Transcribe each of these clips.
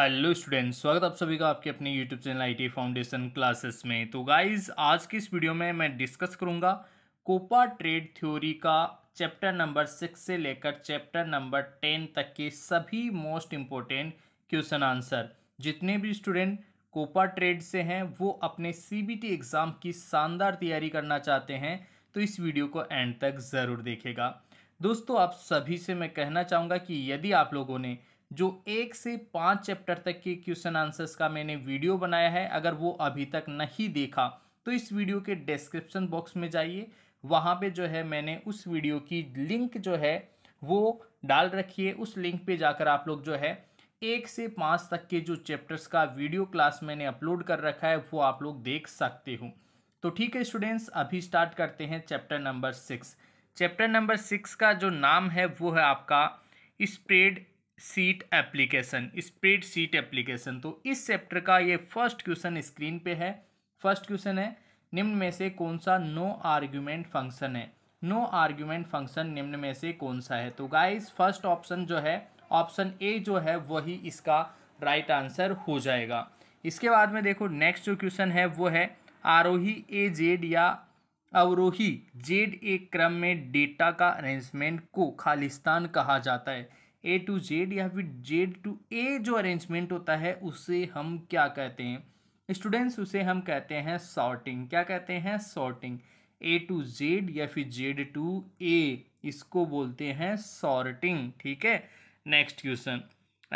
hello students स्वागत आप सभी का आपके अपने YouTube channel I T foundation classes में तो गाइस आज की इस वीडियो में मैं डिस्कस करूंगा कोपा ट्रेड थ्योरी का चैप्टर नंबर सिक्स से लेकर चैप्टर नंबर टेन तक के सभी मोस्ट इम्पोर्टेंट क्वेश्चन आंसर जितने भी स्टूडेंट कोपा ट्रेड से हैं वो अपने सी एग्ज़ाम की शानदार तैयारी करना चाहते हैं तो इस वीडियो को एंड तक ज़रूर देखेगा दोस्तों आप सभी से मैं कहना चाहूँगा कि यदि आप लोगों ने जो एक से पाँच चैप्टर तक के क्वेश्चन आंसर्स का मैंने वीडियो बनाया है अगर वो अभी तक नहीं देखा तो इस वीडियो के डिस्क्रिप्शन बॉक्स में जाइए वहाँ पे जो है मैंने उस वीडियो की लिंक जो है वो डाल रखी है उस लिंक पे जाकर आप लोग जो है एक से पाँच तक के जो चैप्टर्स का वीडियो क्लास मैंने अपलोड कर रखा है वो आप लोग देख सकते हो तो ठीक है स्टूडेंट्स अभी स्टार्ट करते हैं chapter number six chapter number six का जो नाम है वो है आपका spreadsheet application spreadsheet application तो इस चैप्टर का ये फर्स्ट क्वेश्चन स्क्रीन पे है फर्स्ट क्वेश्चन है निम्न में से कौन सा नो आर्ग्यूमेंट फंक्शन है नो आर्ग्यूमेंट फंक्शन निम्न में से कौन सा है तो गाइस फर्स्ट ऑप्शन जो है ऑप्शन ए जो है वही इसका राइट right आंसर हो जाएगा इसके बाद में देखो नेक्स्ट जो क्वेश्चन है वो है आरोही ए जेड या अवरोही जेड ए क्रम में डेटा का अरेंजमेंट को खालिस्तान कहा जाता है ए टू जेड या फिर जेड टू ए जो अरेंजमेंट होता है उसे हम क्या कहते हैं स्टूडेंट्स उसे हम कहते हैं सॉर्टिंग क्या कहते हैं सॉर्टिंग ए टू जेड या फिर जेड टू ए इसको बोलते हैं सॉर्टिंग ठीक है next question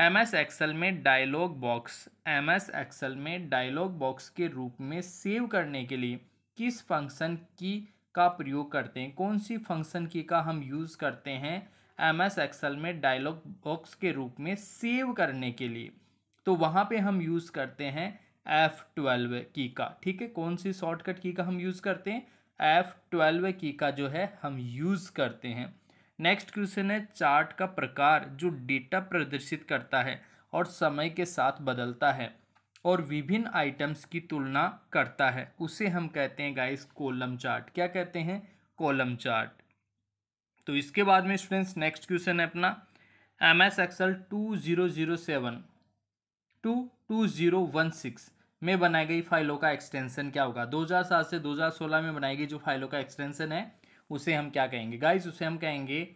M S Excel में dialogue box M S Excel में डायलॉग बॉक्स के रूप में सेव करने के लिए किस फंक्शन की का प्रयोग करते हैं कौन सी फंक्शन की का हम यूज़ करते हैं एम एस एक्सल में डायलॉग बॉक्स के रूप में सेव करने के लिए तो वहाँ पे हम यूज़ करते हैं एफ़ ट्वेल्व की का ठीक है कौन सी शॉर्टकट की का हम यूज़ करते हैं एफ़ ट्वेल्व की का जो है हम यूज़ करते हैं नेक्स्ट क्वेश्चन है चार्ट का प्रकार जो डेटा प्रदर्शित करता है और समय के साथ बदलता है और विभिन्न आइटम्स की तुलना करता है उसे हम कहते हैं गाइस कॉलम चार्ट क्या कहते हैं कॉलम चार्ट तो इसके बाद में स्टूडेंट्स नेक्स्ट क्वेश्चन है अपना M S Excel two zero zero seven to two zero one six में बनाई गई फाइलों का एक्सटेंशन क्या होगा दो हजार सात से दो हजार सोलह में बनाई गई जो फाइलों का एक्सटेंशन है उसे हम क्या कहेंगे गाइज उसे हम कहेंगे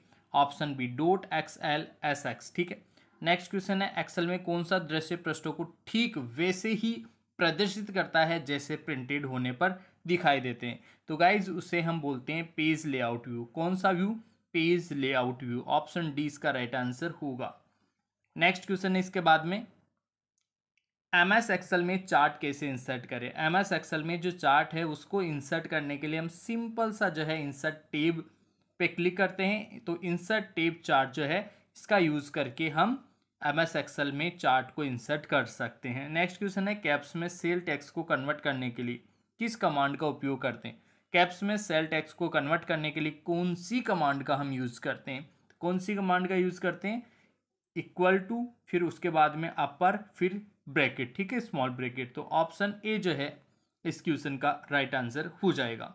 option B dot X L S X ठीक है नेक्स्ट क्वेश्चन है एक्सल में कौन सा दृश्य पृष्ठों को ठीक वैसे ही प्रदर्शित करता है जैसे प्रिंटेड होने पर दिखाई देते हैं तो गाइज उसे हम बोलते हैं पेज लेआउट व्यू कौन सा view page layout view option D इसका राइट आंसर होगा नेक्स्ट क्वेश्चन है इसके बाद में एम एस एक्सल में चार्ट कैसे इंसर्ट करें एम एस एक्सल में जो चार्ट है उसको इंसर्ट करने के लिए हम सिंपल सा जो है इंसर्ट टेब पे क्लिक करते हैं तो इंसर्ट टेब चार्ट जो है इसका यूज़ करके हम एम एस एक्सल में चार्ट को इंसर्ट कर सकते हैं नेक्स्ट क्वेश्चन है कैप्स में सेल टैक्स को कन्वर्ट करने के लिए किस कमांड का उपयोग करते हैं कैप्स में सेल टैक्स को कन्वर्ट करने के लिए कौन सी कमांड का हम यूज़ करते हैं कौन सी कमांड का यूज़ करते हैं इक्वल टू फिर उसके बाद में अपर फिर ब्रैकेट ठीक है स्मॉल ब्रैकेट तो ऑप्शन ए जो है इस क्वेश्चन का राइट right आंसर हो जाएगा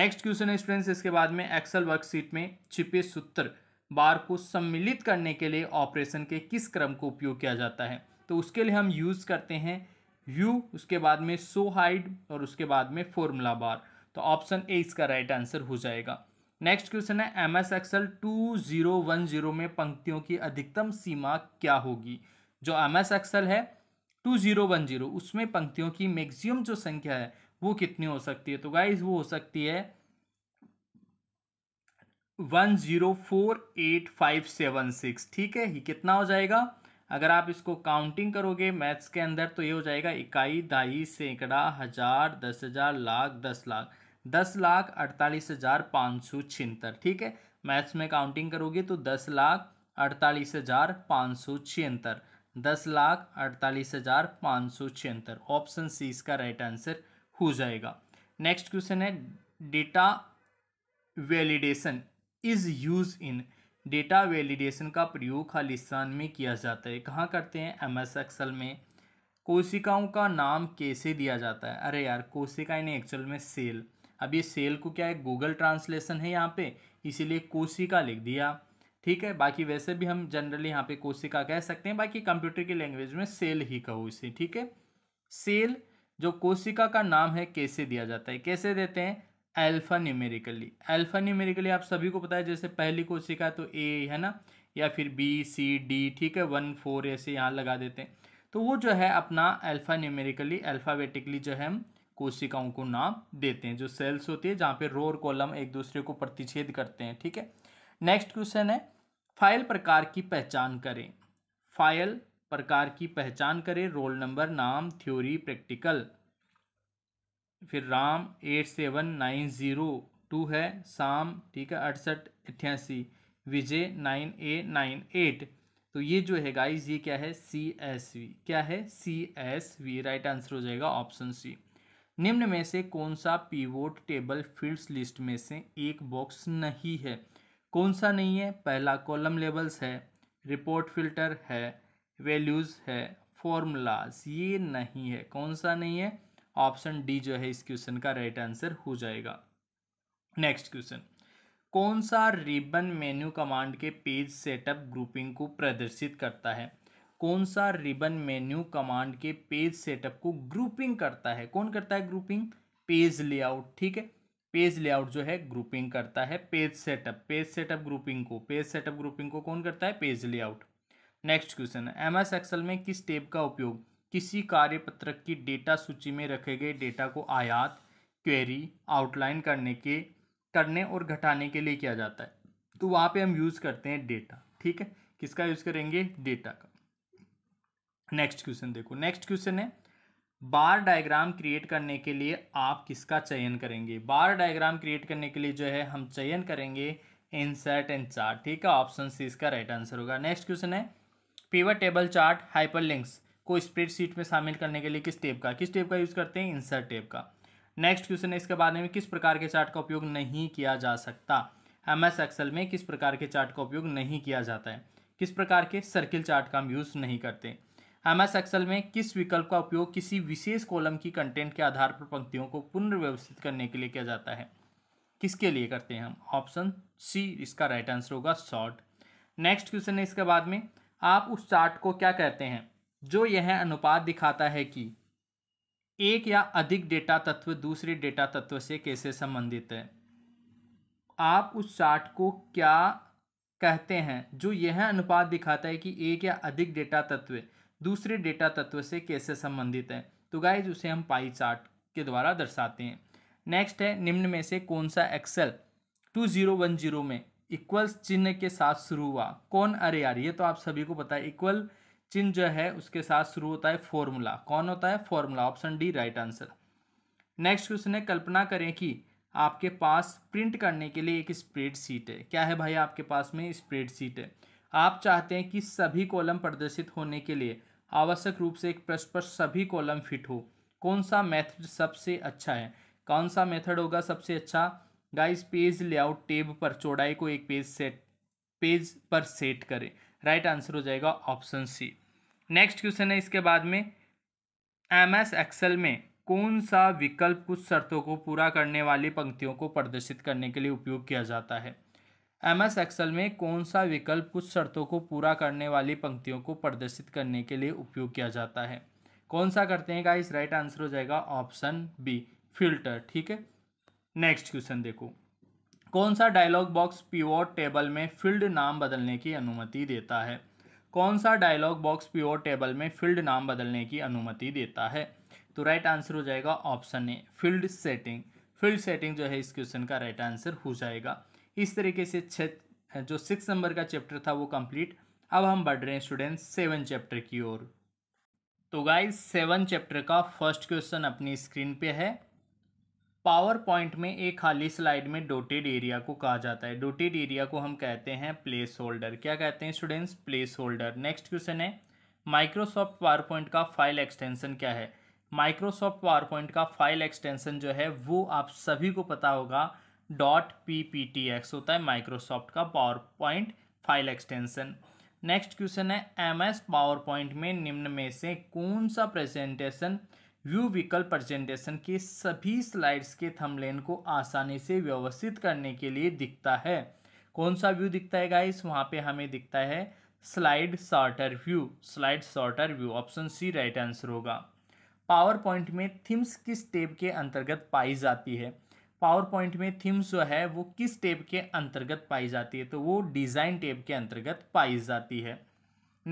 नेक्स्ट क्वेश्चन है स्टूडेंट्स इसके बाद में एक्सल वर्कशीट में छिपे सूत्र बार को सम्मिलित करने के लिए ऑपरेशन के किस क्रम को उपयोग किया जाता है तो उसके लिए हम यूज़ करते हैं यू उसके बाद में सो हाइड और उसके बाद में फॉर्मूला बार तो ऑप्शन ए इसका राइट आंसर हो जाएगा नेक्स्ट क्वेश्चन है M S Excel two zero one zero में पंक्तियों की अधिकतम सीमा क्या होगी जो एम एस एक्सएल है टू जीरो वन जीरो उसमें पंक्तियों की मैक्सिमम जो संख्या है वो कितनी हो सकती है तो गाइज वो हो सकती है one zero four eight five seven six ठीक है ये कितना हो जाएगा अगर आप इसको काउंटिंग करोगे मैथ्स के अंदर तो ये हो जाएगा इकाई ढाई सैकड़ा हजार दस हजार लाख दस लाख दस लाख अड़तालीस हज़ार पाँच सौ छिहत्तर ठीक है मैथ्स में काउंटिंग करोगे तो दस लाख अड़तालीस हज़ार पाँच सौ छिहत्तर दस लाख अड़तालीस हज़ार पाँच सौ छिहत्तर ऑप्शन सी इसका राइट आंसर हो जाएगा नेक्स्ट क्वेश्चन है data validation is use in data validation का प्रयोग खालिस्तान में किया जाता है कहाँ करते हैं एम एस एक्सल में कोशिकाओं का नाम कैसे दिया जाता है अरे यार कोशिकाएं एक्चुअल में सेल अब ये सेल को क्या है गूगल ट्रांसलेशन है यहाँ पे इसीलिए कोशिका लिख दिया ठीक है बाकी वैसे भी हम जनरली यहाँ पे कोशिका कह सकते हैं बाकी कंप्यूटर की लैंग्वेज में सेल ही कहो इसे ठीक है सेल जो कोशिका का नाम है कैसे दिया जाता है कैसे देते हैं एल्फा न्यूमेरिकली अल्फा न्यूमेरिकली आप सभी को पता है जैसे पहली कोशिका तो ए है ना या फिर बी सी डी ठीक है वन फोर ऐसे यहाँ लगा देते हैं तो वो जो है अपना अल्फा न्यूमेरिकली अल्फ़ाबेटिकली जो है हम कोशिकाओं को नाम देते हैं जो सेल्स होती है जहाँ पे रो और कॉलम एक दूसरे को प्रतिच्छेद करते हैं ठीक है नेक्स्ट क्वेश्चन है फाइल प्रकार की पहचान करें फाइल प्रकार की पहचान करें रोल नंबर नाम थ्योरी प्रैक्टिकल फिर Ram eight seven nine zero two है शाम ठीक है अड़सठ अट्ठासी Vijay nine A nine eight तो ये जो है गाइस ये क्या है सी एस वी क्या है C S V right answer हो जाएगा ऑप्शन सी निम्न में से कौन सा पीवोट टेबल फील्ड्स लिस्ट में से एक बॉक्स नहीं है कौन सा नहीं है पहला कॉलम लेबल्स है रिपोर्ट फिल्टर है वैल्यूज़ है फॉर्मूलाज ये नहीं है कौन सा नहीं है ऑप्शन डी जो है इस क्वेश्चन का राइट आंसर हो जाएगा नेक्स्ट क्वेश्चन कौन सा रिबन मेन्यू कमांड के पेज सेटअप ग्रुपिंग को प्रदर्शित करता है कौन सा रिबन मेन्यू कमांड के पेज सेटअप को ग्रुपिंग करता है कौन करता है ग्रुपिंग पेज लेआउट ठीक है पेज लेआउट जो है ग्रुपिंग करता है page setup page setup grouping को पेज सेटअप ग्रुपिंग को कौन करता है page layout next question M S Excel में किस टेप का उपयोग किसी कार्यपत्रक की डेटा सूची में रखे गए डेटा को आयात क्वेरी आउटलाइन करने के करने और घटाने के लिए किया जाता है तो वहाँ पे हम यूज़ करते हैं डेटा ठीक है किसका यूज़ करेंगे डेटा का नेक्स्ट क्वेश्चन देखो नेक्स्ट क्वेश्चन है बार डायग्राम क्रिएट करने के लिए आप किसका चयन करेंगे बार डायग्राम क्रिएट करने के लिए जो है हम चयन करेंगे इंसर्ट एंड चार्ट ठीक है ऑप्शन सी इसका राइट आंसर होगा नेक्स्ट क्वेश्चन है पीवर टेबल चार्ट लिंक्स को स्प्रेडशीट में शामिल करने के लिए किस टेप का किस टेप का यूज़ करते हैं इंसर्ट टेप का नेक्स्ट क्वेश्चन है इसके बारे में किस प्रकार के चार्ट का उपयोग नहीं किया जा सकता एम एस एक्सल में किस प्रकार के चार्ट का उपयोग नहीं किया जाता है किस प्रकार के सर्किल चार्ट का हम यूज़ नहीं करते एम एस एक्सल में किस विकल्प का उपयोग किसी विशेष कॉलम की कंटेंट के आधार पर पंक्तियों को पुनर्व्यवस्थित करने के लिए किया जाता है किसके लिए करते हैं हम ऑप्शन सी इसका राइट आंसर होगा शॉर्ट नेक्स्ट क्वेश्चन है इसके बाद में आप उस चार्ट को क्या कहते हैं जो यह अनुपात दिखाता है कि एक या अधिक डेटा तत्व दूसरे डेटा तत्व से कैसे संबंधित है आप उस चार्ट को क्या कहते हैं जो यह अनुपात दिखाता है कि एक या अधिक डेटा तत्व दूसरे डेटा तत्व से कैसे संबंधित है तो गाइज उसे हम पाई चार्ट के द्वारा दर्शाते हैं नेक्स्ट है निम्न में से कौन सा Excel two zero one zero में इक्वल्स चिन्ह के साथ शुरू हुआ कौन अरे यार ये तो आप सभी को पता है इक्वल चिन्ह जो है उसके साथ शुरू होता है फॉर्मूला कौन होता है formula option D right answer next question है कल्पना करें कि आपके पास प्रिंट करने के लिए एक स्प्रेड शीट है क्या है भाई आपके पास में स्प्रेड शीट है आप चाहते हैं कि सभी कॉलम प्रदर्शित होने के लिए आवश्यक रूप से एक प्रश्न पर सभी कॉलम फिट हो कौन सा मेथड सबसे अच्छा है कौन सा मेथड होगा सबसे अच्छा गाइस पेज लेआउट टेब पर चौड़ाई को एक पेज सेट पेज पर सेट करें राइट right आंसर हो जाएगा ऑप्शन सी नेक्स्ट क्वेश्चन है इसके बाद में एम एस एक्सेल में कौन सा विकल्प कुछ शर्तों को पूरा करने वाली पंक्तियों को प्रदर्शित करने के लिए उपयोग किया जाता है एम एस एक्सल में कौन सा विकल्प कुछ शर्तों को पूरा करने वाली पंक्तियों को प्रदर्शित करने के लिए उपयोग किया जाता है कौन सा करते हैं गाइस राइट आंसर हो जाएगा ऑप्शन बी फिल्टर ठीक है नेक्स्ट क्वेश्चन देखो कौन सा डायलॉग बॉक्स पीओर टेबल में फील्ड नाम बदलने की अनुमति देता है कौन सा डायलॉग बॉक्स पीओर टेबल में फील्ड नाम बदलने की अनुमति देता है तो राइट आंसर हो जाएगा option A field setting field setting जो है इस क्वेश्चन का राइट आंसर हो जाएगा इस तरीके से छः जो सिक्स नंबर का चैप्टर था वो कंप्लीट अब हम बढ़ रहे हैं स्टूडेंट्स सेवन चैप्टर की ओर तो गाइस सेवन चैप्टर का फर्स्ट क्वेश्चन अपनी स्क्रीन पे है पावर पॉइंट में एक खाली स्लाइड में डोटेड एरिया को कहा जाता है डोटेड एरिया को हम कहते हैं प्लेस होल्डर क्या कहते हैं students place holder next question है माइक्रोसॉफ्ट पावर पॉइंट का फाइल एक्सटेंशन क्या है माइक्रोसॉफ्ट पावर पॉइंट का फाइल एक्सटेंशन जो है वो आप सभी को पता होगा dot P P T X होता है माइक्रोसॉफ्ट का PowerPoint file extension next question है एम एस पावर पॉइंट में निम्न में से कौन सा प्रेजेंटेशन व्यू विकल्प प्रेजेंटेशन के सभी स्लाइड्स के थंबनेल को आसानी से व्यवस्थित करने के लिए दिखता है कौन सा व्यू दिखता है गाइस वहाँ पे हमें दिखता है slide sorter view slide sorter view option C right answer होगा पावर पॉइंट में थीम्स किस टेब के अंतर्गत पाई जाती है पावर पॉइंट में थीम्स जो है वो किस टेब के अंतर्गत पाई जाती है तो वो डिज़ाइन टेब के अंतर्गत पाई जाती है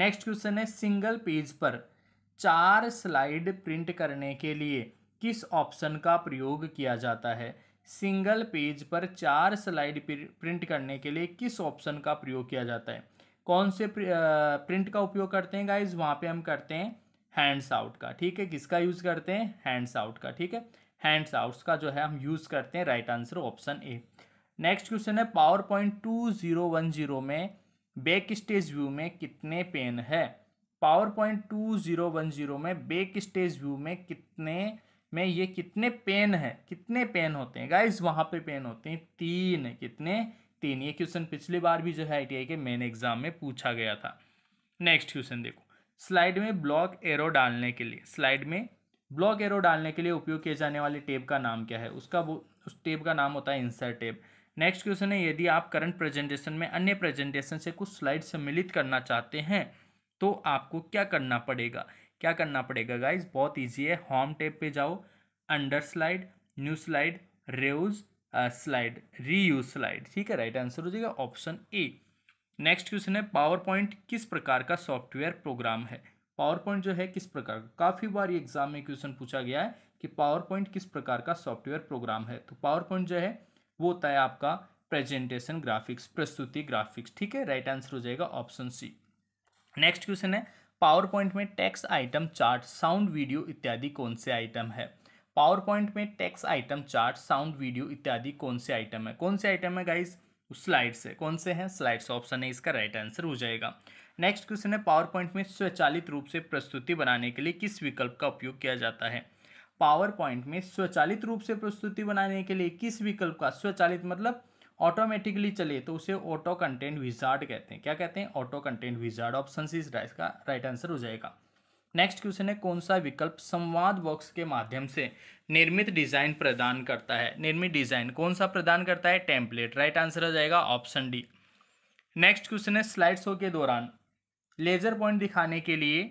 नेक्स्ट क्वेश्चन है सिंगल पेज पर चार स्लाइड प्रिंट करने के लिए किस ऑप्शन का प्रयोग किया जाता है सिंगल पेज पर चार स्लाइड प्रिंट करने के लिए किस ऑप्शन का प्रयोग किया जाता है कौन से प्रिंट का उपयोग करते हैं गाइज वहाँ पे हम करते हैं हैंड्स आउट का ठीक है किसका यूज़ करते हैं हैंड्स आउट का ठीक है हैंड्स आउट्स का जो है हम यूज़ करते हैं right answer option A next question है PowerPoint two zero one zero में बैक स्टेज व्यू में कितने पेन है PowerPoint two zero one zero में बैक स्टेज व्यू में कितने में ये कितने पेन है कितने पेन होते हैं गाइज वहाँ पे पेन होते हैं तीन कितने तीन ये क्वेश्चन पिछली बार भी जो है आई के मेन एग्जाम में पूछा गया था नेक्स्ट क्वेश्चन देखो स्लाइड में ब्लॉक एरो डालने के लिए स्लाइड में ब्लॉक एरो डालने के लिए उपयोग किए जाने वाले टेप का नाम क्या है उसका उस टेप का नाम होता है इंसर्ट टेप नेक्स्ट क्वेश्चन है यदि आप करंट प्रेजेंटेशन में अन्य प्रेजेंटेशन से कुछ स्लाइड सम्मिलित करना चाहते हैं तो आपको क्या करना पड़ेगा क्या करना पड़ेगा गाइज बहुत ईजी है होम टेप पर जाओ under slide new slide reuse slide री स्लाइड ठीक है राइट आंसर हो जाएगा ऑप्शन ए नेक्स्ट क्वेश्चन है पावर पॉइंट किस प्रकार का सॉफ्टवेयर प्रोग्राम है पावर पॉइंट जो है किस प्रकार काफ़ी बार ये एग्जाम में क्वेश्चन पूछा गया है कि पावर पॉइंट किस प्रकार का सॉफ्टवेयर प्रोग्राम है तो पावर पॉइंट जो है वो होता है आपका प्रेजेंटेशन ग्राफिक्स प्रस्तुति ग्राफिक्स ठीक है राइट आंसर हो जाएगा ऑप्शन सी नेक्स्ट क्वेश्चन है पावर पॉइंट में text item chart sound video इत्यादि कौन से आइटम है पावर पॉइंट में text item chart sound video इत्यादि कौन से आइटम है कौन से आइटम है गाइज स्लाइड्स है कौन से हैं स्लाइड्स ऑप्शन है इसका राइट आंसर हो जाएगा नेक्स्ट क्वेश्चन है पावर पॉइंट में स्वचालित रूप से प्रस्तुति बनाने के लिए किस विकल्प का उपयोग किया जाता है पावर पॉइंट में स्वचालित रूप से प्रस्तुति बनाने के लिए किस विकल्प का स्वचालित मतलब ऑटोमेटिकली चले तो उसे ऑटो कंटेंट विजार्ड कहते हैं क्या कहते हैं auto content wizard option is इसका राइट आंसर हो जाएगा नेक्स्ट क्वेश्चन है कौन सा विकल्प संवाद बॉक्स के माध्यम से निर्मित डिजाइन प्रदान करता है निर्मित डिजाइन कौन सा प्रदान करता है टेम्पलेट राइट आंसर आ जाएगा ऑप्शन डी नेक्स्ट क्वेश्चन है स्लाइड शो के दौरान लेजर पॉइंट दिखाने के लिए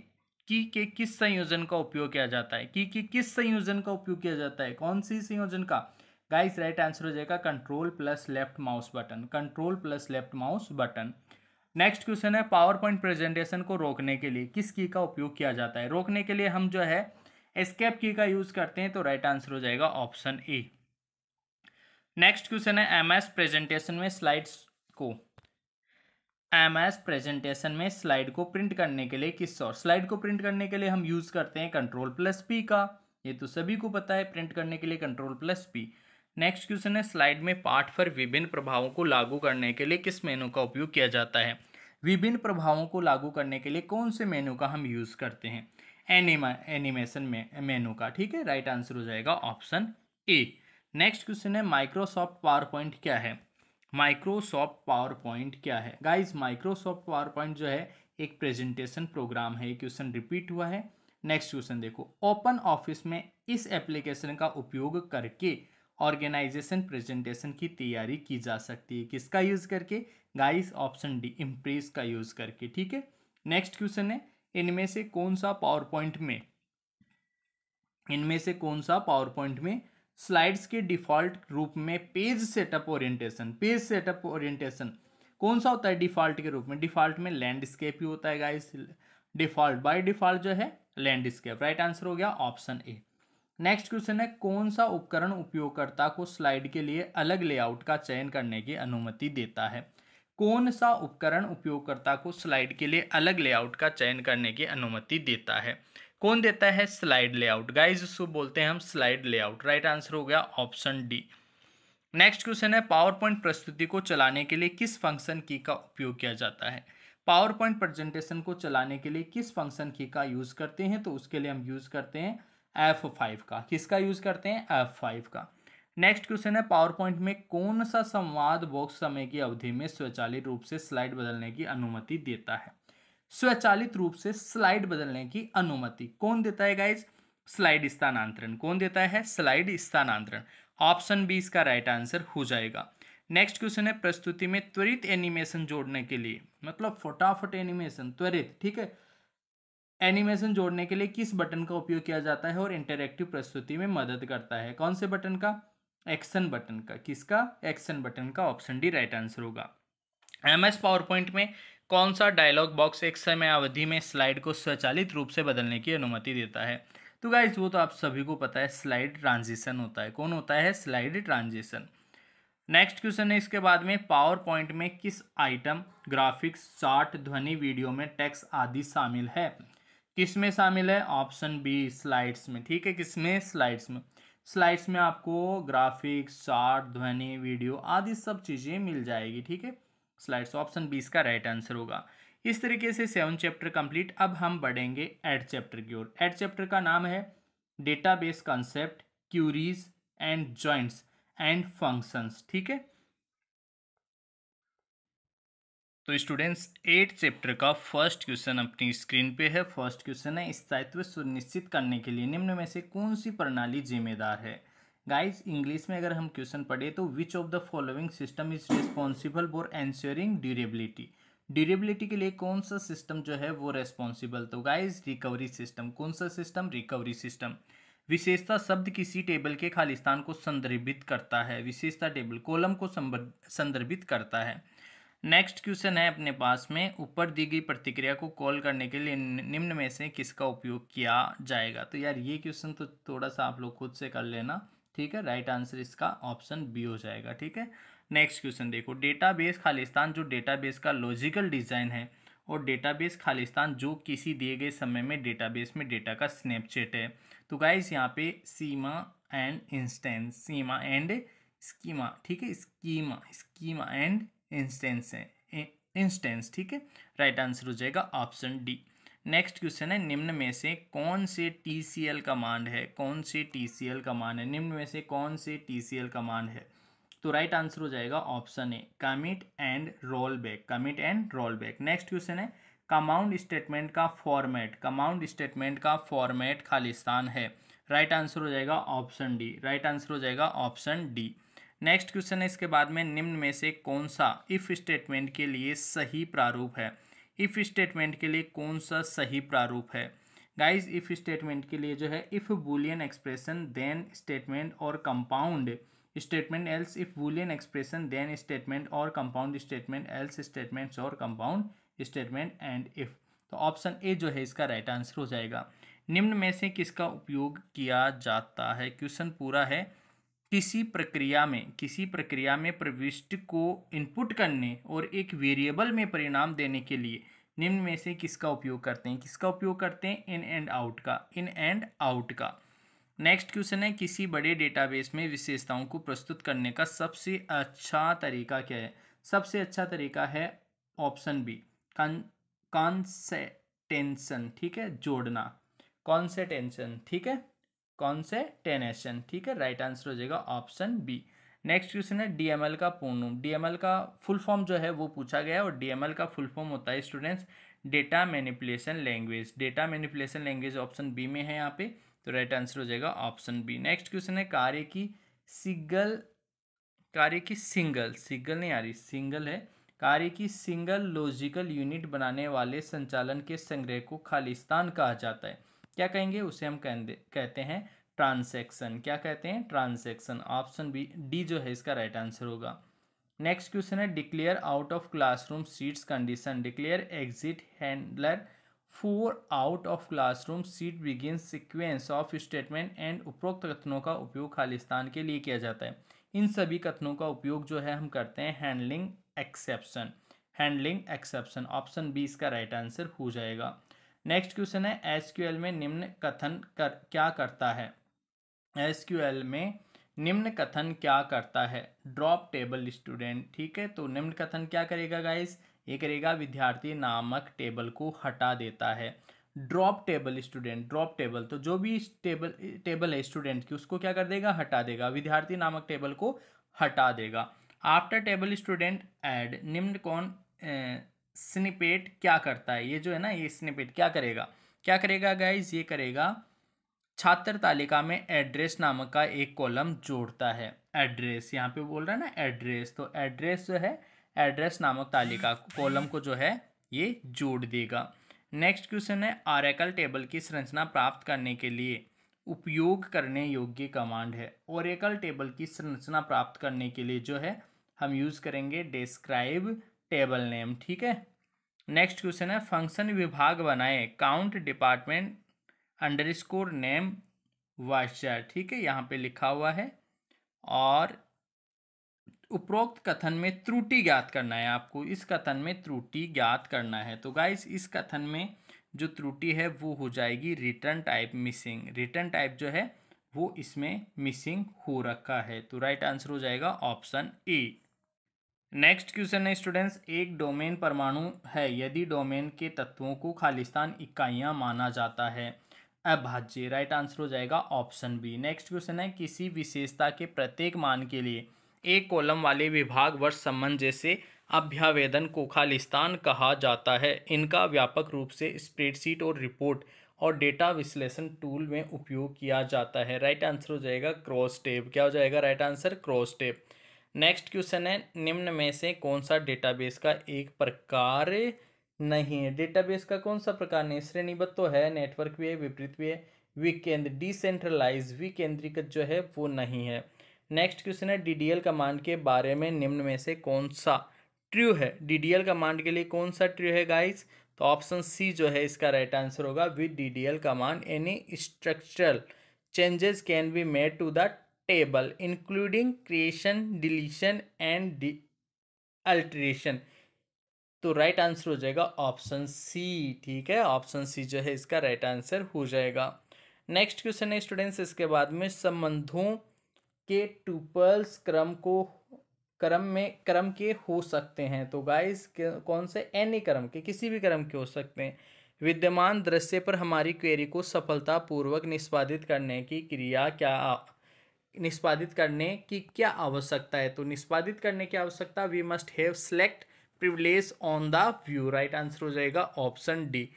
की के किस संयोजन का उपयोग किया जाता है की के किस संयोजन का उपयोग किया जाता है कौन सी संयोजन का गाइस राइट आंसर हो जाएगा control plus left mouse button control plus left mouse button next question है पावर पॉइंट प्रेजेंटेशन को रोकने के लिए किस की का उपयोग किया जाता है रोकने के लिए हम जो है एस्केप की का यूज करते हैं तो राइट आंसर हो जाएगा ऑप्शन ए नेक्स्ट क्वेश्चन है एमएस प्रेजेंटेशन में स्लाइड्स को एमएस प्रेजेंटेशन में स्लाइड को प्रिंट करने के लिए किस और स्लाइड को प्रिंट करने के लिए हम यूज करते हैं कंट्रोल प्लस पी का ये तो सभी को पता है प्रिंट करने के लिए control plus P next question है स्लाइड में पाठ पर विभिन्न प्रभावों को लागू करने के लिए किस मेनू का उपयोग किया जाता है विभिन्न प्रभावों को लागू करने के लिए कौन से मेनू का हम यूज़ करते हैं एनिमा एनिमेशन में मेनू का ठीक है राइट आंसर हो जाएगा ऑप्शन ए नेक्स्ट क्वेश्चन है माइक्रोसॉफ्ट पावर पॉइंट क्या है माइक्रोसॉफ्ट पावर पॉइंट क्या है गाइज माइक्रोसॉफ्ट पावर पॉइंट जो है एक प्रेजेंटेशन प्रोग्राम है ये क्वेश्चन रिपीट हुआ है नेक्स्ट क्वेश्चन देखो ओपन ऑफिस में इस एप्लीकेशन का उपयोग करके ऑर्गेनाइजेशन प्रेजेंटेशन की तैयारी की जा सकती है किसका यूज़ करके गाइस ऑप्शन डी इम्प्रेस का यूज़ करके ठीक है नेक्स्ट क्वेश्चन है इनमें से कौन सा पावर पॉइंट में इनमें से कौन सा पावर पॉइंट में स्लाइड्स के डिफॉल्ट रूप में page setup orientation page setup orientation कौन सा होता है डिफॉल्ट के रूप में डिफॉल्ट में लैंडस्केप ही होता है गाइस डिफॉल्ट बाय डिफॉल्ट जो है लैंडस्केप राइट आंसर हो गया ऑप्शन ए नेक्स्ट क्वेश्चन है कौन सा उपकरण उपयोगकर्ता को स्लाइड के लिए अलग लेआउट का चयन करने की अनुमति देता है कौन सा उपकरण उपयोगकर्ता को स्लाइड के लिए अलग लेआउट का चयन करने की अनुमति देता है कौन देता है स्लाइड लेआउट गाइज उसको बोलते हैं हम स्लाइड लेआउट राइट आंसर हो गया ऑप्शन डी नेक्स्ट क्वेश्चन है पावर पॉइंट प्रस्तुति को चलाने के लिए किस फंक्शन की का उपयोग किया जाता है पावर पॉइंट प्रेजेंटेशन को चलाने के लिए किस फंक्शन की का यूज़ करते हैं तो उसके लिए हम यूज़ करते हैं एफ फाइव का किसका यूज़ करते हैं एफ फाइव का नेक्स्ट क्वेश्चन है पावर पॉइंट में कौन सा संवाद बॉक्स समय की अवधि में स्वचालित रूप से स्लाइड बदलने की अनुमति देता है स्वचालित रूप से स्लाइड बदलने की अनुमति कौन देता है गाइज स्लाइड स्थानांतरण कौन देता है स्लाइड स्थानांतरण ऑप्शन बी इसका राइट आंसर हो जाएगा नेक्स्ट क्वेश्चन है प्रस्तुति में त्वरित एनिमेशन जोड़ने के लिए मतलब फटाफट एनिमेशन त्वरित ठीक है एनिमेशन जोड़ने के लिए किस बटन का उपयोग किया जाता है और इंटरेक्टिव प्रस्तुति में मदद करता है कौन से बटन का एक्शन बटन का किसका एक्शन बटन का ऑप्शन डी राइट आंसर होगा एम एस पावर पॉइंट में कौन सा डायलॉग बॉक्स एक समय अवधि में स्लाइड को स्वचालित रूप से बदलने की अनुमति देता है तो गाइज वो तो आप सभी को पता है स्लाइड ट्रांजिशन होता है कौन होता है स्लाइड ट्रांजिशन नेक्स्ट क्वेश्चन है इसके बाद में पावर पॉइंट में किस आइटम ग्राफिक्स चार्ट ध्वनि वीडियो में टेक्स आदि शामिल है किस में शामिल है ऑप्शन बी स्लाइड्स में ठीक है किस में स्लाइड्स में स्लाइड्स में आपको ग्राफिक्स चार्ट ध्वनि वीडियो आदि सब चीज़ें मिल जाएगी ठीक है स्लाइड्स ऑप्शन बी इसका राइट आंसर होगा इस तरीके से सेवन चैप्टर कंप्लीट अब हम बढ़ेंगे एड चैप्टर की ओर एड चैप्टर का नाम है database concept queries and joints and functions ठीक है तो स्टूडेंट्स एट चैप्टर का फर्स्ट क्वेश्चन अपनी स्क्रीन पे है फर्स्ट क्वेश्चन है स्थायित्व सुनिश्चित करने के लिए निम्न में से कौन सी प्रणाली जिम्मेदार है गाइस इंग्लिश में अगर हम क्वेश्चन पढ़े तो which of the following system is responsible for ensuring durability durability के लिए कौन सा सिस्टम जो है वो रेस्पॉन्सिबल तो गाइज रिकवरी सिस्टम कौन सा सिस्टम रिकवरी सिस्टम विशेषता शब्द किसी टेबल के खालिस्तान को संदर्भित करता है विशेषता टेबल कॉलम को संदर्भित करता है नेक्स्ट क्वेश्चन है अपने पास में ऊपर दी गई प्रतिक्रिया को कॉल करने के लिए निम्न में से किसका उपयोग किया जाएगा तो यार ये क्वेश्चन तो थोड़ा सा आप लोग खुद से कर लेना ठीक है राइट आंसर इसका ऑप्शन बी हो जाएगा ठीक है नेक्स्ट क्वेश्चन देखो डेटाबेस खालिस्तान जो डेटाबेस का लॉजिकल डिज़ाइन है और डेटाबेस खालिस्तान जो किसी दिए गए समय में डेटाबेस में डेटा का स्नैपचैट है तो गाइस यहाँ पे schema and instance schema and schema ठीक है स्कीमा स्कीमा एंड इंस्टेंस है इंस्टेंस ठीक है राइट आंसर हो जाएगा ऑप्शन डी नेक्स्ट क्वेश्चन है निम्न में से कौन से टी सी एल का है कौन से टी सी एल का है निम्न में से कौन से टी सी एल का है तो राइट आंसर हो जाएगा option A commit and roll back commit and roll back next question है कमाउंड स्टेटमेंट का फॉर्मेट कमाउंड स्टेटमेंट का फॉर्मेट खालिस्तान है राइट right आंसर हो जाएगा ऑप्शन डी राइट आंसर हो जाएगा ऑप्शन डी नेक्स्ट क्वेश्चन है इसके बाद में निम्न में से कौन सा इफ स्टेटमेंट के लिए सही प्रारूप है इफ स्टेटमेंट के लिए कौन सा सही प्रारूप है गाइज इफ स्टेटमेंट के लिए जो है if boolean expression then statement और compound statement else if boolean expression then statement और कंपाउंड स्टेटमेंट एल्स स्टेटमेंट्स और कंपाउंड स्टेटमेंट एंड इफ तो ऑप्शन ए जो है इसका राइट right आंसर हो जाएगा निम्न में से किसका उपयोग किया जाता है क्वेश्चन पूरा है किसी प्रक्रिया में किसी प्रक्रिया में प्रविष्ट को इनपुट करने और एक वेरिएबल में परिणाम देने के लिए निम्न में से किसका उपयोग करते हैं किसका उपयोग करते हैं इन एंड आउट का इन एंड आउट का नेक्स्ट क्वेश्चन है किसी बड़े डेटाबेस में विशेषताओं को प्रस्तुत करने का सबसे अच्छा तरीका क्या है सबसे अच्छा तरीका है ऑप्शन बी कॉन्सेटेंसन ठीक है जोड़ना कॉन्सेटेंसन ठीक है कौन से टेनेशन ठीक है राइट आंसर हो जाएगा ऑप्शन बी नेक्स्ट क्वेश्चन है डीएमएल का पूर्णम डीएमएल का फुल फॉर्म जो है वो पूछा गया है और डीएमएल का फुल फॉर्म होता है students data manipulation language data manipulation language option B में है यहाँ पे तो राइट आंसर हो जाएगा ऑप्शन बी नेक्स्ट क्वेश्चन है कार्य की सिंगल कार्य की सिंगल सिंगल नहीं आ रही सिंगल है कार्य की सिंगल लॉजिकल यूनिट बनाने वाले संचालन के संग्रह को खालिस्तान कहा जाता है क्या कहेंगे उसे हम कहते हैं ट्रांसैक्शन क्या कहते हैं ट्रांसैक्शन ऑप्शन बी डी जो है इसका राइट आंसर होगा नेक्स्ट क्वेश्चन है declare out of classroom seats condition declare exit handler for out of classroom seat begin sequence of statement end उपरोक्त कथनों का उपयोग खालिस्तान के लिए किया जाता है इन सभी कथनों का उपयोग जो है हम करते हैं handling exception handling exception option B इसका राइट आंसर हो जाएगा नेक्स्ट क्वेश्चन है एस में निम्न कथन कर क्या करता है एस में निम्न कथन क्या करता है ड्रॉप टेबल स्टूडेंट ठीक है तो निम्न कथन क्या करेगा गाइस ये करेगा विद्यार्थी नामक टेबल को हटा देता है drop table student drop table तो जो भी टेबल टेबल है स्टूडेंट की उसको क्या कर देगा हटा देगा विद्यार्थी नामक टेबल को हटा देगा आफ्टर टेबल स्टूडेंट एड निम्न कौन स्निपेट क्या करता है ये जो है ना ये स्निपेट क्या करेगा क्या करेगा गाइज ये करेगा छात्र तालिका में एड्रेस नामक का एक कॉलम जोड़ता है एड्रेस यहाँ पे बोल रहा है ना एड्रेस तो एड्रेस जो है एड्रेस नामक तालिका कॉलम को जो है ये जोड़ देगा नेक्स्ट क्वेश्चन है आरएकल टेबल की संरचना प्राप्त करने के लिए उपयोग करने योग्य कमांड है ओरेकल टेबल की संरचना प्राप्त करने के लिए जो है हम यूज़ करेंगे डिस्क्राइब टेबल नेम ठीक है नेक्स्ट क्वेश्चन है फंक्शन विभाग बनाए count department underscore name varchar ठीक है यहाँ पे लिखा हुआ है और उपरोक्त कथन में त्रुटि ज्ञात करना है आपको इस कथन में त्रुटि ज्ञात करना है तो गाइस इस कथन में जो त्रुटि है वो हो जाएगी return type missing return type जो है वो इसमें मिसिंग हो रखा है तो राइट आंसर हो जाएगा ऑप्शन ए नेक्स्ट क्वेश्चन है स्टूडेंट्स एक डोमेन परमाणु है यदि डोमेन के तत्वों को खालिस्तान इकाइयाँ माना जाता है अभाज्य राइट आंसर हो जाएगा ऑप्शन बी नेक्स्ट क्वेश्चन है किसी विशेषता के प्रत्येक मान के लिए एक कॉलम वाले विभाग वर्ष संबंध जैसे अभ्यावेदन को खालिस्तान कहा जाता है इनका व्यापक रूप से स्प्रेडशीट और रिपोर्ट और डेटा विश्लेषण टूल में उपयोग किया जाता है राइट आंसर हो जाएगा क्रॉस टेप क्या हो जाएगा right answer cross tab next question है निम्न में से कौन सा डेटाबेस का एक प्रकार नहीं है डेटाबेस का कौन सा प्रकार नहीं श्रेणीबद्ध तो है नेटवर्क भी है विपरीत भी है विकेंद्र डिसेंट्रलाइज विकेंद्रीकृत जो है वो नहीं है नेक्स्ट क्वेश्चन है डी कमांड के बारे में निम्न में से कौन सा ट्रू है डी कमांड के लिए कौन सा ट्रू है गाइस तो ऑप्शन सी जो है इसका राइट आंसर होगा with the command any structural changes can be made to the table including creation deletion and alteration तो राइट right आंसर हो जाएगा ऑप्शन सी ठीक है ऑप्शन सी जो है इसका राइट right आंसर हो जाएगा नेक्स्ट क्वेश्चन है स्टूडेंट्स इसके बाद में संबंधों के टूपल्स क्रम को क्रम में क्रम के हो सकते हैं तो गाइस कौन से एनी क्रम के किसी भी क्रम के हो सकते हैं विद्यमान दृश्य पर हमारी क्वेरी को सफलतापूर्वक निष्पादित करने की क्रिया क्या आप निष्पादित करने की क्या आवश्यकता है तो निष्पादित करने की आवश्यकता we must have select privilege on the view right answer हो जाएगा ऑप्शन डी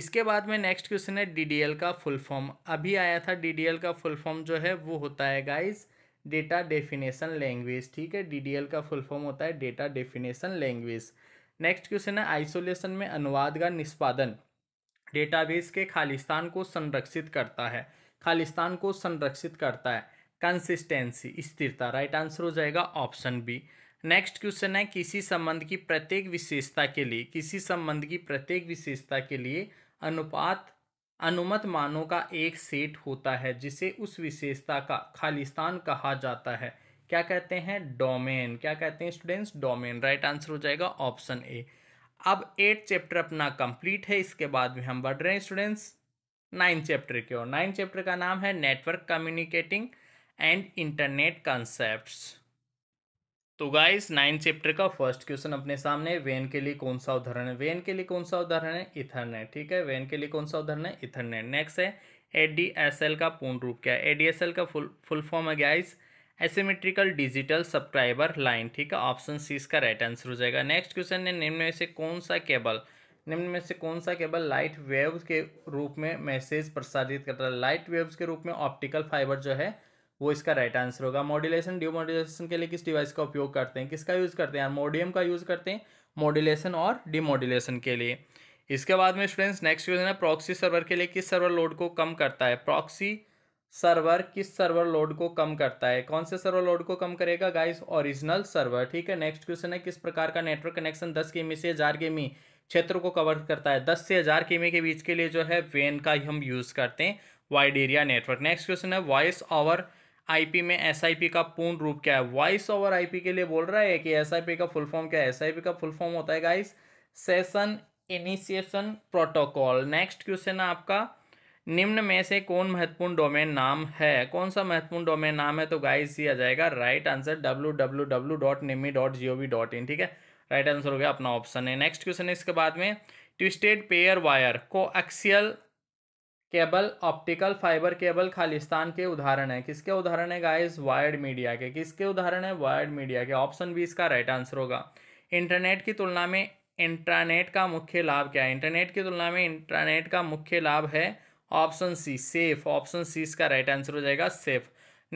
इसके बाद में नेक्स्ट क्वेश्चन है डीडीएल का फुल फॉर्म अभी आया था डीडीएल का फुल फॉर्म जो है वो होता है गाइस डेटा डेफिनेशन लैंग्वेज ठीक है डीडीएल का फुल फॉर्म होता है data definition language next question है आइसोलेशन में अनुवाद का निष्पादन डेटाबेस के खालिस्तान को संरक्षित करता है खालिस्तान को संरक्षित करता है कंसिस्टेंसी स्थिरता राइट आंसर हो जाएगा ऑप्शन बी नेक्स्ट क्वेश्चन है किसी संबंध की प्रत्येक विशेषता के लिए किसी संबंध की प्रत्येक विशेषता के लिए अनुपात अनुमत मानों का एक सेट होता है जिसे उस विशेषता का खालिस्तान कहा जाता है क्या कहते हैं डोमेन क्या कहते हैं स्टूडेंट्स डोमेन राइट आंसर हो जाएगा ऑप्शन ए अब एट चैप्टर अपना कंप्लीट है इसके बाद भी हम बढ़ रहे हैं स्टूडेंट्स नाइन्थ चैप्टर की ओर नाइन्थ चैप्टर का नाम है network communicating and internet concepts तो गाइस नाइन चैप्टर का फर्स्ट क्वेश्चन अपने सामने वेन के लिए कौन सा उदाहरण है वेन के लिए कौन सा उदाहरण है इथरनेट ठीक है वेन के लिए कौन सा उदाहरण है इथरनेट नेक्स्ट है एडीएसएल का पूर्ण रूप क्या है एडीएसएल का फुल फुल फॉर्म है guys asymmetrical digital subscriber line ठीक है ऑप्शन सी इसका राइट आंसर हो जाएगा नेक्स्ट क्वेश्चन है निम्न में से कौन सा केबल निम्न में से कौन सा केबल लाइट वेव्स के रूप में मैसेज प्रसारित करता है लाइट वेव्स के रूप में ऑप्टिकल फाइबर जो है वो इसका राइट आंसर होगा मॉड्यूलेशन मॉड्यूलेशन के लिए किस डिवाइस का उपयोग करते हैं किसका यूज़ करते हैं मोडियम का यूज़ करते हैं मॉड्यूलेशन और डिमोड्यूलेशन के लिए इसके बाद में स्टूडेंट्स नेक्स्ट क्वेश्चन है प्रॉक्सी सर्वर के लिए किस सर्वर लोड को कम करता है प्रॉक्सी सर्वर किस सर्वर लोड को कम करता है कौन से सर्वर लोड को कम करेगा गाइस ओरिजिनल सर्वर ठीक है नेक्स्ट क्वेश्चन है किस प्रकार का नेटवर्क कनेक्शन दस केमी से हजार केमी क्षेत्र को कवर करता है दस से हजार केमी के बीच के लिए जो है वेन का हम यूज़ करते हैं wide area network next question है वॉइस ऑवर आईपी में एसआईपी का पूर्ण रूप क्या है वॉइस ओवर आईपी के लिए बोल रहा है कि एसआईपी का फुल फॉर्म क्या है एसआईपी का फुल फॉर्म होता है guys session initiation protocol next question है आपका निम्न में से कौन महत्वपूर्ण डोमेन नाम है कौन सा महत्वपूर्ण डोमेन नाम है तो गाइस ये आ जाएगा right answer W W W dot निमी dot G O V dot IN ठीक है राइट आंसर हो गया अपना ऑप्शन है नेक्स्ट क्वेश्चन है इसके बाद में twisted pair wire coaxial cable optical fibre cable खालिस्तान के उदाहरण है किसके उदाहरण है गाइस वायर्ड मीडिया के किसके उदाहरण है वायर्ड मीडिया के ऑप्शन बी इसका राइट आंसर होगा इंटरनेट की तुलना में इंटरनेट का मुख्य लाभ क्या है इंटरनेट की तुलना में इंटरनेट का मुख्य लाभ है option C safe option C इसका राइट आंसर हो जाएगा सेफ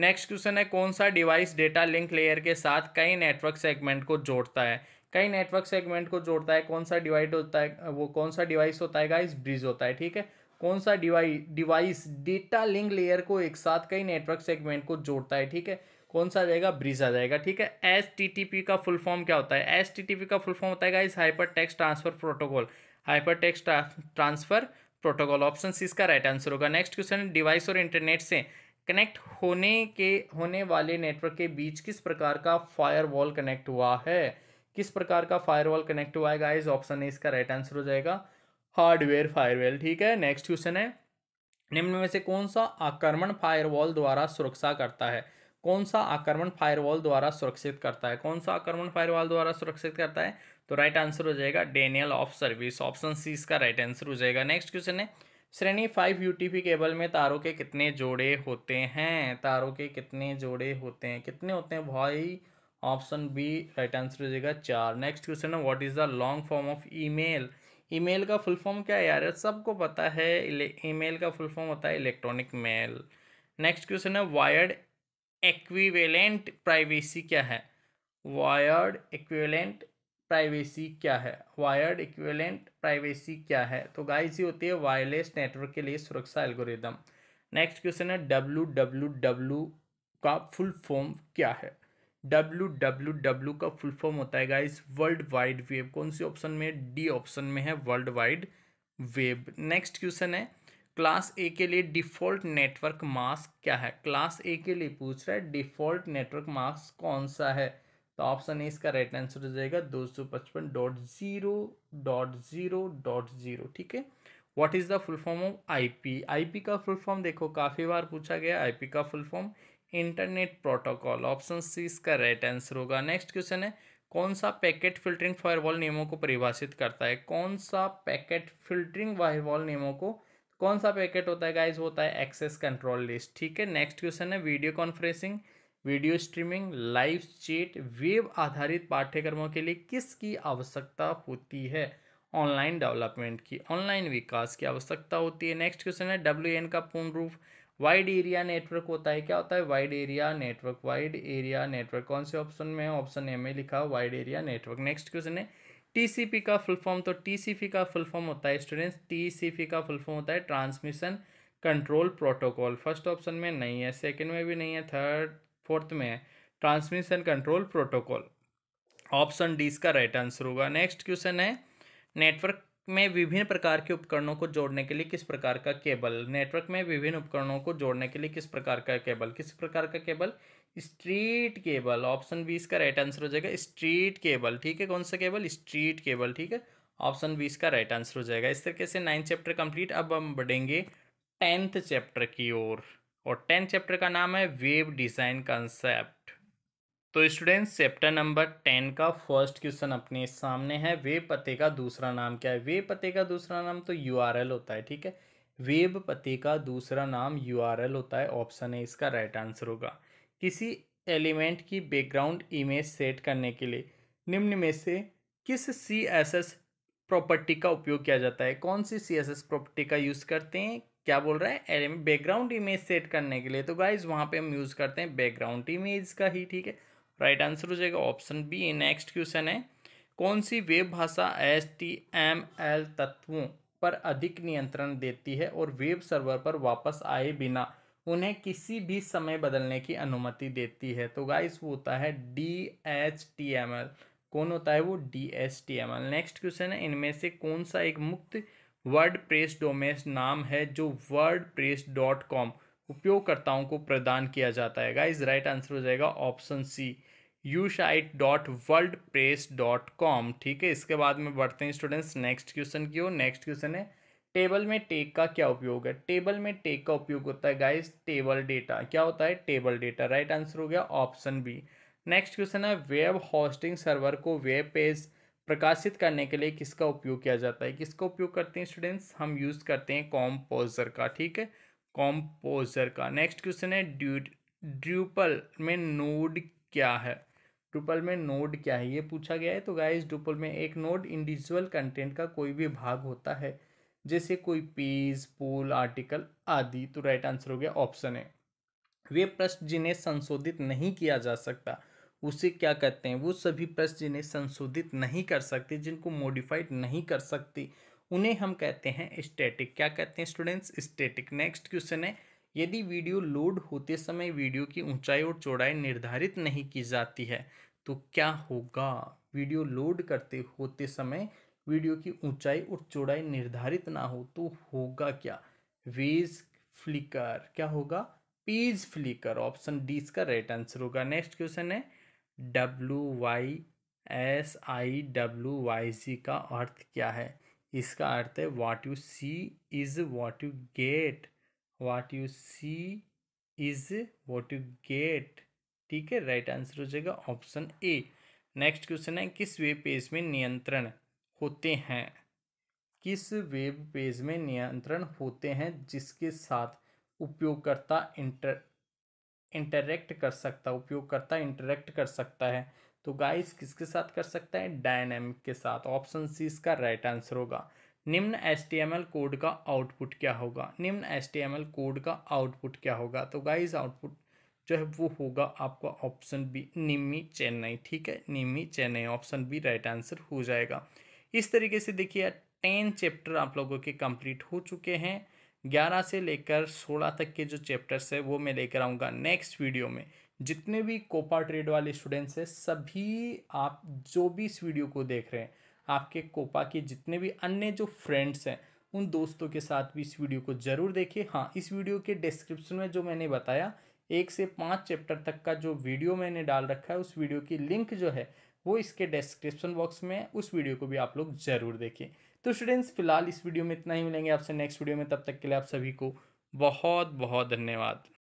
नेक्स्ट क्वेश्चन है कौन सा डिवाइस डेटा लिंक लेयर के साथ कई नेटवर्क सेगमेंट को जोड़ता है कई नेटवर्क सेगमेंट को जोड़ता है कौन सा डिवाइड होता है वो कौन सा डिवाइस होता है गाइस ब्रिज होता है ठीक है कौन सा device device data link layer को एक साथ कई नेटवर्क सेगमेंट को जोड़ता है ठीक है कौन सा जाएगा ब्रिज आ जाएगा ठीक है एस टी टी पी का फुल फॉर्म क्या होता है एस टी टी पी का फुल फॉर्म होता है इस hypertext transfer protocol hypertext transfer protocol option C इसका राइट आंसर होगा नेक्स्ट क्वेश्चन डिवाइस और इंटरनेट से कनेक्ट होने के होने वाले नेटवर्क के बीच किस प्रकार का फायरवॉल कनेक्ट हुआ है किस प्रकार का फायरवॉल कनेक्ट हुआ है गाइज ऑप्शन ए इसका राइट आंसर हो जाएगा हार्डवेयर फायरवेल ठीक है नेक्स्ट क्वेश्चन है निम्न में से कौन सा आक्रमण फायरवॉल द्वारा सुरक्षा करता है कौन सा आक्रमण फायरवॉल द्वारा सुरक्षित करता है कौन सा आक्रमण फायरवॉल द्वारा सुरक्षित करता है तो राइट आंसर हो जाएगा denial of service option C इसका राइट आंसर हो जाएगा नेक्स्ट क्वेश्चन है श्रेणी फाइव यूटीपी केबल में तारों के कितने जोड़े होते हैं तारों के कितने जोड़े होते हैं कितने होते हैं भाई ऑप्शन बी राइट आंसर हो जाएगा चार नेक्स्ट क्वेश्चन है what is the long form of email email का फुल फॉर्म क्या है यार सबको पता है ईमेल का फुल फॉर्म होता है इलेक्ट्रॉनिक मेल नेक्स्ट क्वेश्चन है वायर्ड एक्विवेलेंट प्राइवेसी क्या है वायर्ड एक्विवेलेंट प्राइवेसी क्या है वायर्ड इक्विवेलेंट प्राइवेसी क्या है तो गाइस ये होती है वायरलेस नेटवर्क के लिए सुरक्षा एल्गोरिदम नेक्स्ट क्वेश्चन है डब्ल्यू डब्ल्यू डब्ल्यू का फुल फॉर्म क्या है डब्ल्यू डब्ल्यू डब्ल्यू का फुल फॉर्म होता है गाइस वर्ल्ड वाइड वेब कौन से ऑप्शन में डी ऑप्शन में है World Wide Web next question है क्लास ए के लिए डिफ़ॉल्ट नेटवर्क मास्क क्या है क्लास ए के लिए पूछ रहा है डिफ़ॉल्ट नेटवर्क मास्क कौन सा है तो ऑप्शन ए इसका राइट आंसर हो जाएगा दो सौ पचपन dot zero dot zero dot zero ठीक है what is the full form of IP IP का फुल फॉर्म देखो काफ़ी बार पूछा गया आईपी का full form internet protocol option C इसका राइट आंसर होगा नेक्स्ट क्वेश्चन है कौन सा पैकेट फिल्टरिंग फायरवॉल नियमों को परिभाषित करता है कौन सा पैकेट फिल्टरिंग फायरवॉल नियमों को कौन सा पैकेट होता है गाइज होता है एक्सेस कंट्रोल लिस्ट ठीक है नेक्स्ट क्वेश्चन है video conferencing video streaming live chat web आधारित पाठ्यक्रमों के लिए किसकी आवश्यकता होती है ऑनलाइन डेवलपमेंट की ऑनलाइन विकास की आवश्यकता होती है नेक्स्ट क्वेश्चन है डब्ल्यू एन का पूर्ण रूप वाइड एरिया नेटवर्क होता है क्या होता है wide area network wide area network कौन से ऑप्शन में है ऑप्शन ए में लिखा wide area network next question है टीसीपी का फुल फॉर्म तो टीसीपी का फुल फॉर्म होता है स्टूडेंट्स टीसीपी का फुल फॉर्म होता है transmission control protocol first option में नहीं है सेकेंड में भी नहीं है थर्ड फोर्थ में है transmission control protocol option D इसका राइट आंसर होगा नेक्स्ट क्वेश्चन है नेटवर्क में विभिन्न प्रकार के उपकरणों को जोड़ने के लिए किस प्रकार का केबल नेटवर्क में विभिन्न उपकरणों को जोड़ने के लिए किस प्रकार का केबल किस प्रकार का cable street cable option B इसका राइट आंसर हो जाएगा स्ट्रीट केबल ठीक है कौन सा केबल स्ट्रीट केबल ठीक है ऑप्शन बी इसका राइट आंसर हो जाएगा इस तरीके से नाइन्थ चैप्टर कंप्लीट अब हम बढ़ेंगे टेंथ चैप्टर की ओर और टेंथ चैप्टर का नाम है वेब डिज़ाइन कंसेप्ट तो स्टूडेंट्स चैप्टर नंबर टेन का फर्स्ट क्वेश्चन अपने सामने है वेब पते का दूसरा नाम क्या है वेब पते का दूसरा नाम तो यू होता है ठीक है वेब पते का दूसरा नाम यू होता है ऑप्शन है इसका राइट आंसर होगा किसी एलिमेंट की बैकग्राउंड इमेज सेट करने के लिए निम्न में से किस सी एस एस प्रॉपर्टी का उपयोग किया जाता है कौन सी सी एस एस प्रॉपर्टी का यूज़ करते हैं क्या बोल रहा है बैकग्राउंड इमेज सेट करने के लिए तो गाइज वहाँ पे हम यूज़ करते हैं बैकग्राउंड इमेज का ही ठीक है राइट आंसर हो जाएगा ऑप्शन बी नेक्स्ट क्वेश्चन है कौन सी वेब भाषा एस टी एम एल तत्वों पर अधिक नियंत्रण देती है और वेब सर्वर पर वापस आए बिना उन्हें किसी भी समय बदलने की अनुमति देती है तो गाइस वो होता है D H T M L कौन होता है वो D H T M L next question है इनमें से कौन सा एक मुक्त वर्ड प्रेस डोमेस नाम है जो वर्ड प्रेस डॉट कॉम उपयोगकर्ताओं को प्रदान किया जाता है गाइज राइट आंसर हो जाएगा option C you site dot world press dot com ठीक है इसके बाद में बढ़ते हैं स्टूडेंट्स नेक्स्ट क्वेश्चन की ओर नेक्स्ट क्वेश्चन है टेबल में टेक का क्या उपयोग है टेबल में टेक का उपयोग होता है गाइज टेबल डेटा क्या होता है टेबल डेटा राइट आंसर हो गया ऑप्शन बी नेक्स्ट क्वेश्चन है वेब होस्टिंग सर्वर को वेब पेज प्रकाशित करने के लिए किसका उपयोग किया जाता है किसका उपयोग करते हैं स्टूडेंट्स हम यूज़ करते हैं कॉम्पोजर का ठीक है कॉम्पोजर का नेक्स्ट क्वेश्चन है ड्यूट ड्यूपल में नोड क्या है ड्यूपल में नोड क्या है ये पूछा गया है तो गाइस ड्यूपल में एक नोड इंडिविजुअल कंटेंट का कोई भी भाग होता है जैसे कोई पेज पोल आर्टिकल आदि तो राइट आंसर हो गया ऑप्शन है वे प्रश्न जिन्हें संशोधित नहीं किया जा सकता उसे क्या कहते हैं वो सभी प्रश्न जिन्हें संशोधित नहीं कर सकते जिनको मॉडिफाइड नहीं कर सकती उन्हें हम कहते हैं स्टैटिक क्या कहते हैं स्टूडेंट्स स्टैटिक नेक्स्ट क्वेश्चन है यदि वीडियो लोड होते समय वीडियो की ऊंचाई और चौड़ाई निर्धारित नहीं की जाती है तो क्या होगा वीडियो लोड करते होते समय वीडियो की ऊंचाई और चौड़ाई निर्धारित ना हो तो होगा क्या वेज फ्लिकर क्या होगा पेज फ्लिकर ऑप्शन डी इसका राइट आंसर होगा नेक्स्ट क्वेश्चन है W Y S I W Y G का अर्थ क्या है इसका अर्थ है what you see is what you get what you see is what you get ठीक है राइट आंसर हो जाएगा ऑप्शन ए नेक्स्ट क्वेश्चन है किस वेब पेज में नियंत्रण होते हैं किस वेब पेज में नियंत्रण होते हैं जिसके साथ उपयोगकर्ता इंटर इंटरेक्ट कर सकता उपयोगकर्ता इंटरेक्ट कर सकता है तो गाइस किसके साथ कर सकते हैं डायनेमिक के साथ ऑप्शन सी इसका राइट आंसर होगा निम्न एस कोड का आउटपुट क्या होगा निम्न एस कोड का आउटपुट क्या होगा तो गाइज आउटपुट जो है वो होगा आपका ऑप्शन बी निम्मी चेन्नई ठीक है निम्मी Chennai option B right answer हो जाएगा इस तरीके से देखिए टेन चैप्टर आप लोगों के कंप्लीट हो चुके हैं ग्यारह से लेकर सोलह तक के जो चैप्टर्स है वो मैं लेकर आऊँगा नेक्स्ट वीडियो में जितने भी कोपा ट्रेड वाले स्टूडेंट्स हैं सभी आप जो भी इस वीडियो को देख रहे हैं आपके कोपा के जितने भी अन्य जो फ्रेंड्स हैं उन दोस्तों के साथ भी इस वीडियो को ज़रूर देखिए हाँ इस वीडियो के डिस्क्रिप्शन में जो मैंने बताया एक से पाँच चैप्टर तक का जो वीडियो मैंने डाल रखा है उस वीडियो की लिंक जो है वो इसके डिस्क्रिप्शन बॉक्स में उस वीडियो को भी आप लोग ज़रूर देखें तो स्टूडेंट्स फिलहाल इस वीडियो में इतना ही मिलेंगे आपसे नेक्स्ट वीडियो में तब तक के लिए आप सभी को बहुत बहुत धन्यवाद